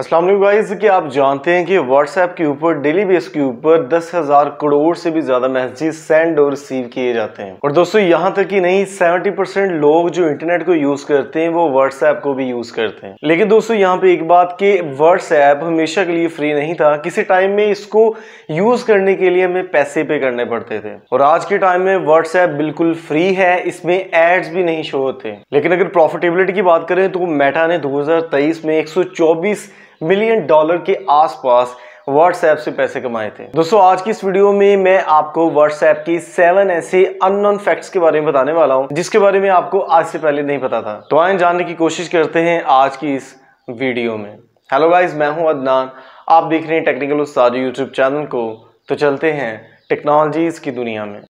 Aslam guys कि आप जानते हैं कि व्हाट्सएप के ऊपर डेली बेस के ऊपर दस हज़ार करोड़ से भी ज़्यादा मैसेजेस सेंड और रिसीव किए जाते हैं और दोस्तों यहाँ तक कि नहीं 70 परसेंट लोग जो इंटरनेट को यूज़ करते हैं वो व्हाट्सएप को भी यूज़ करते हैं लेकिन दोस्तों यहाँ पे एक बात कि व्हाट्सएप हमेशा के लिए फ्री नहीं था किसी टाइम में इसको यूज़ करने के लिए हमें पैसे पे करने पड़ते थे और आज के टाइम में व्हाट्सएप बिल्कुल फ्री है इसमें एड्स भी नहीं शो होते लेकिन अगर प्रॉफिटेबिलिटी की बात करें तो मेटा ने दो में एक मिलियन डॉलर के आसपास व्हाट्सएप से पैसे कमाए थे दोस्तों आज की इस वीडियो में मैं आपको व्हाट्सएप की सेवन ऐसे अननोन फैक्ट्स के बारे में बताने वाला हूं जिसके बारे में आपको आज से पहले नहीं पता था तो आए जानने की कोशिश करते हैं आज की इस वीडियो में हेलो गाइज मैं हूं अदनान आप देख रहे हैं टेक्निकल उस्ताद यूट्यूब चैनल को तो चलते हैं टेक्नोलॉजीज़ की दुनिया में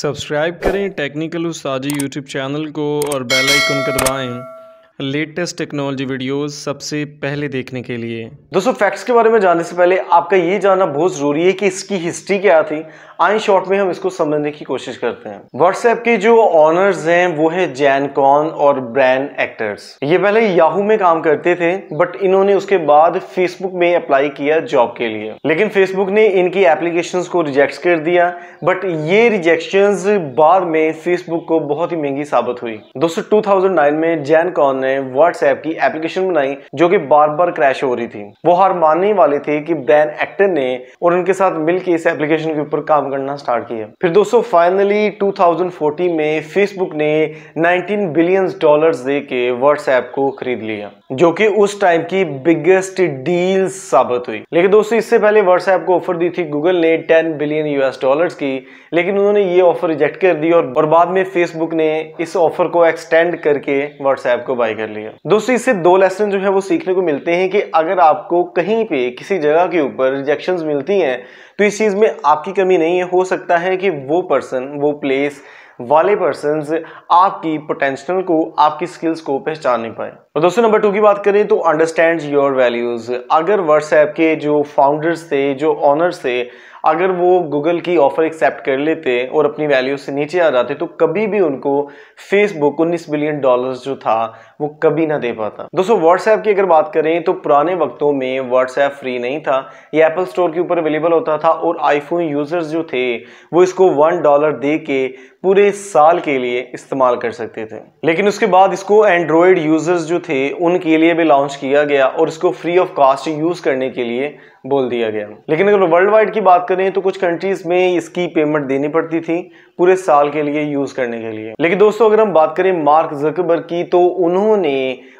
सब्सक्राइब करें टेक्निकल उस्ताद यूट्यूब चैनल को और बेलाइकन आइकन लेटेस्ट टेक्नोलॉजी वीडियोस सबसे पहले देखने के लिए दोस्तों फैक्ट्स के बारे में जानने से पहले आपका ये जानना बहुत जरूरी है कि इसकी हिस्ट्री क्या थी आई शॉर्ट में हम इसको समझने की कोशिश करते हैं व्हाट्सएप के जो ऑनर्स हैं वो है जैन कॉन और ब्रैन एक्टर्स ये पहले याहू में काम करते थे बट इन्होंने उसके बाद फेसबुक में अप्लाई किया जॉब के लिए लेकिन फेसबुक ने इनकी एप्लीकेशन को रिजेक्ट कर दिया बट ये रिजेक्शन बाद में फेसबुक को बहुत ही महंगी साबित हुई दोस्तों टू में जैन कॉन ने व्हाट्सएप की एप्लीकेशन बनाई जो कि बार बार क्रैश हो रही थी वो हार मानने वाली थी कि बैन एक्टर ने और उनके साथ मिलकर इस एप्लीकेशन के ऊपर काम करना स्टार्ट किया फिर दोस्तों फाइनली 2014 में फेसबुक ने 19 बिलियन डॉलर दे के व्हाट्सएप को खरीद लिया जो कि उस टाइम की बिगेस्ट डील साबित हुई लेकिन दोस्तों इससे पहले व्हाट्सएप को ऑफर दी थी गूगल ने 10 बिलियन यूएस डॉलर्स की लेकिन उन्होंने ये ऑफर रिजेक्ट कर दी और बाद में फेसबुक ने इस ऑफर को एक्सटेंड करके व्हाट्सएप को बाई अप्लाई कर लिया दोस्तों इससे दो लेसन जो है वो सीखने को मिलते हैं कि अगर आपको कहीं पे किसी जगह के ऊपर रिजेक्शन मिलती हैं तो इस चीज़ में आपकी कमी नहीं है हो सकता है कि वो पर्सन वो प्लेस वाले पर्सन आपकी पोटेंशनल को आपकी स्किल्स को पहचान नहीं पाए और दोस्तों नंबर टू की बात करें तो अंडरस्टैंड योर वैल्यूज़ अगर व्हाट्सएप के जो फाउंडर्स थे जो ऑनर्स थे अगर वो गूगल की ऑफ़र एक्सेप्ट कर लेते और अपनी वैल्यू से नीचे आ जाते तो कभी भी उनको फेसबुक 19 बिलियन डॉलर्स जो था वो कभी ना दे पाता दोस्तों व्हाट्सएप की अगर बात करें तो पुराने वक्तों में व्हाट्सएप फ्री नहीं था ये एप्पल स्टोर के ऊपर अवेलेबल होता था और आईफोन यूज़र्स जो थे वो इसको वन डॉलर दे के पूरे साल के लिए इस्तेमाल कर सकते थे लेकिन उसके बाद इसको एंड्रॉयड यूज़र्स जो थे उनके लिए भी लॉन्च किया गया और इसको फ्री ऑफ कॉस्ट यूज़ करने के लिए बोल दिया गया लेकिन अगर वर्ल्ड वाइड की बात करें तो कुछ कंट्रीज में इसकी पेमेंट देनी पड़ती थी पूरे साल के लिए यूज करने के लिए लेकिन दोस्तों अगर हम बात करें मार्क जकबर की तो उन्होंने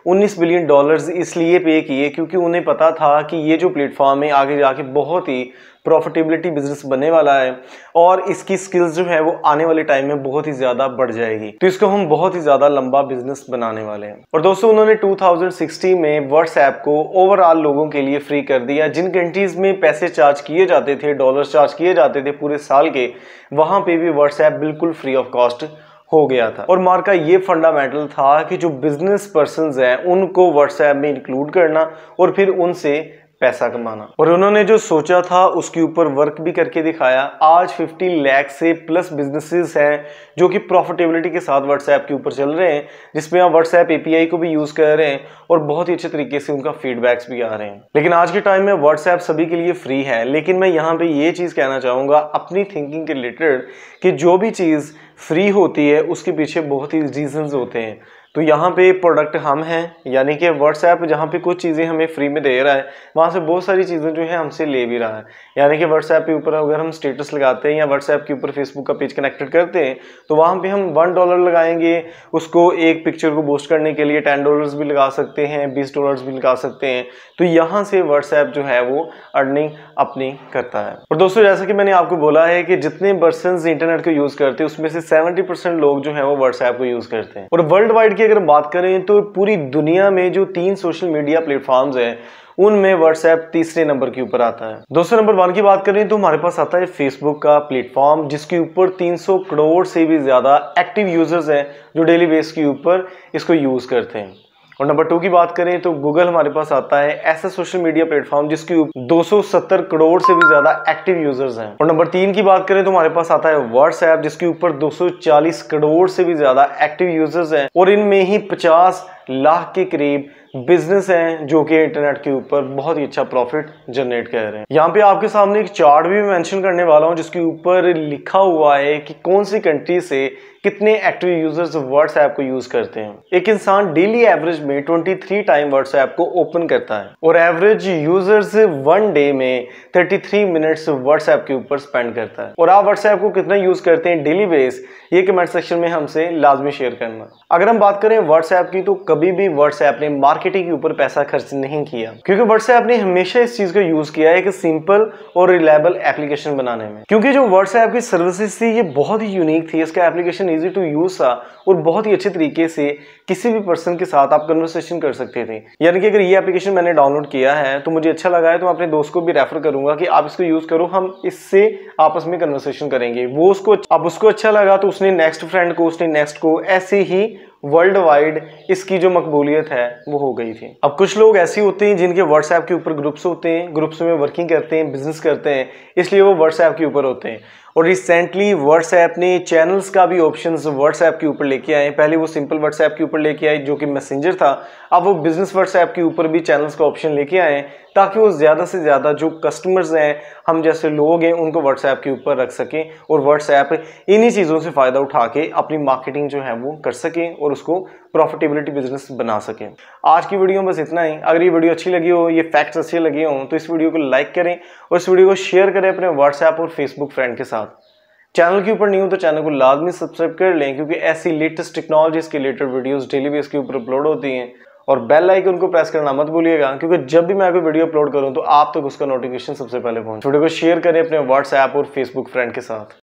19 बिलियन डॉलर्स इसलिए पे किए क्योंकि उन्हें पता था कि ये जो प्लेटफॉर्म है आगे जाके बहुत ही प्रॉफिटेबिलिटी बिजनेस बनने वाला है और इसकी स्किल्स जो है वो आने वाले टाइम में बहुत ही ज़्यादा बढ़ जाएगी तो इसको हम बहुत ही ज़्यादा लंबा बिजनेस बनाने वाले हैं और दोस्तों उन्होंने 2060 में व्हाट्सएप को ओवरऑल लोगों के लिए फ्री कर दिया जिन सेवेंटीज़ में पैसे चार्ज किए जाते थे डॉलर चार्ज किए जाते थे पूरे साल के वहाँ पे भी व्हाट्सएप बिल्कुल फ्री ऑफ कॉस्ट हो गया था और मार्क का ये फंडामेंटल था कि जो बिजनेस पर्सन हैं उनको व्हाट्सएप में इंक्लूड करना और फिर उनसे पैसा कमाना और उन्होंने जो सोचा था उसके ऊपर वर्क भी करके दिखाया आज 50 लाख से प्लस बिजनेसेस हैं जो कि प्रॉफिटेबिलिटी के साथ व्हाट्सएप के ऊपर चल रहे हैं जिसमें आप व्हाट्सएप एपीआई को भी यूज़ कर रहे हैं और बहुत ही अच्छे तरीके से उनका फीडबैक्स भी आ रहे हैं लेकिन आज के टाइम में व्हाट्सएप सभी के लिए फ्री है लेकिन मैं यहाँ पर ये चीज़ कहना चाहूँगा अपनी थिंकिंग के रिलेटेड कि जो भी चीज़ फ्री होती है उसके पीछे बहुत ही रीजंस होते हैं तो यहाँ पे प्रोडक्ट हम हैं यानी कि व्हाट्सएप जहाँ पे कुछ चीज़ें हमें फ्री में दे रहा है वहाँ से बहुत सारी चीज़ें जो है हमसे ले भी रहा है यानी कि व्हाट्सएप के ऊपर अगर हम स्टेटस लगाते हैं या व्हाट्सएप के ऊपर फेसबुक का पेज कनेक्टेड करते हैं तो वहाँ पर हम वन डॉलर लगाएंगे उसको एक पिक्चर को बोस्ट करने के लिए टेन डॉलर्स भी लगा सकते हैं बीस डॉलर्स भी लगा सकते हैं तो यहाँ से व्हाट्सएप जो है वो अर्निंग अपनी करता है और दोस्तों जैसा कि मैंने आपको बोला है कि जितने पर्सन इंटरनेट को यूज़ करते हैं उसमें से सेवेंटी लोग जो है वो व्हाट्सएप को यूज़ करते हैं और वर्ल्ड वाइड की अगर बात करें तो पूरी दुनिया में जो तीन सोशल मीडिया प्लेटफॉर्म्स हैं उनमें व्हाट्सएप तीसरे नंबर के ऊपर आता है दूसरे नंबर वन की बात करें तो हमारे पास आता है फेसबुक का प्लेटफॉर्म जिसके ऊपर 300 करोड़ से भी ज़्यादा एक्टिव यूज़र्स हैं जो डेली बेस के ऊपर इसको यूज़ करते हैं और नंबर टू की बात करें तो गूगल हमारे पास आता है ऐसा सोशल मीडिया प्लेटफॉर्म जिसके 270 करोड़ से भी ज्यादा एक्टिव यूजर्स हैं और नंबर तीन की बात करें तो हमारे पास आता है व्हाट्सएप जिसके ऊपर 240 करोड़ से भी ज्यादा एक्टिव यूजर्स हैं और इनमें ही 50 लाख के करीब बिजनेस हैं जो कि इंटरनेट के ऊपर बहुत ही अच्छा प्रॉफिट जनरेट कर रहे हैं यहाँ पे आपके सामने एक चार्ट भी मेंशन करने वाला हूँ जिसके ऊपर लिखा हुआ है कि कौन सी कंट्री से कितने एक्टिव यूजर्स व्हाट्सएप को यूज करते हैं एक इंसान डेली एवरेज में 23 टाइम व्हाट्सएप को ओपन करता है और एवरेज यूजर्स वन डे में 33 मिनट्स व्हाट्सएप के ऊपर स्पेंड करता है और आप व्हाट्सएप को कितना यूज करते हैं डेली बेस ये कमेंट सेक्शन में हमसे लाजमी शेयर करना अगर हम बात करें व्हाट्सएप की तो कभी भी व्हाट्सएप ने मार्केटिंग के ऊपर पैसा खर्च नहीं किया क्योंकि व्हाट्सएप ने हमेशा इस चीज का यूज किया एक सिंपल और रिलायबल एप्लीकेशन बनाने में क्योंकि जो व्हाट्सएप की सर्विसेज थी ये बहुत ही यूनिक थी इसका एप्लीकेशन में इजी टू यूज था और बहुत ही अच्छे तरीके से किसी भी पर्सन के साथ आप कन्वर्सेशन कर सकते थे यानी कि अगर ये एप्लीकेशन मैंने डाउनलोड किया है तो मुझे अच्छा लगा है तो मैं अपने दोस्त को भी रेफर करूंगा कि आप इसको यूज करो हम इससे आपस में कन्वर्सेशन करेंगे वो उसको अब उसको अच्छा लगा तो उसने नेक्स्ट फ्रेंड को उसने नेक्स्ट को ऐसे ही वर्ल्ड वाइड इसकी जो मकबूलियत है वो हो गई थी अब कुछ लोग ऐसे होते हैं जिनके व्हाट्सएप के ऊपर ग्रुप्स होते हैं ग्रुप्स में वर्किंग करते हैं बिजनेस करते हैं इसलिए वो व्हाट्सएप के ऊपर होते हैं और रिसेंटली व्हाट्सएप ने चैनल्स का भी ऑप्शन व्हाट्सएप के ऊपर लेके आए पहले वो सिंपल व्हाट्सएप के ऊपर लेके आए जो कि मैसेंजर था अब वो बिजनेस व्हाट्सएप के ऊपर भी चैनल्स का ऑप्शन लेके आए ताकि वो ज़्यादा से ज़्यादा जो कस्टमर्स हैं हम जैसे लोग हैं उनको व्हाट्सएप के ऊपर रख सकें और व्हाट्सएप इन्हीं चीज़ों से फ़ायदा उठा के अपनी मार्केटिंग जो है वो कर सकें और उसको प्रॉफिटेबिलिटी बिजनेस बना सकें आज की वीडियो बस इतना ही अगर ये वीडियो अच्छी लगी हो ये फैक्ट्स अच्छे लगे हों तो इस वीडियो को लाइक करें और इस वीडियो को शेयर करें अपने व्हाट्सएप और फेसबुक फ्रेंड के साथ चैनल के ऊपर नहीं हो तो चैनल को लाजमी सब्सक्राइब कर लें क्योंकि ऐसी लेटेस्ट टेक्नोलॉजीज के रिलेटेड वीडियोस डेली बेस के ऊपर अपलोड होती हैं और बेल आइकन को प्रेस करना मत भूलिएगा क्योंकि जब भी मैं कोई वीडियो अपलोड करूं तो आप तक तो उसका नोटिफिकेशन सबसे पहले पहुंचे वीडियो को शेयर करें अपने व्हाट्सएप और फेसबुक फ्रेंड के साथ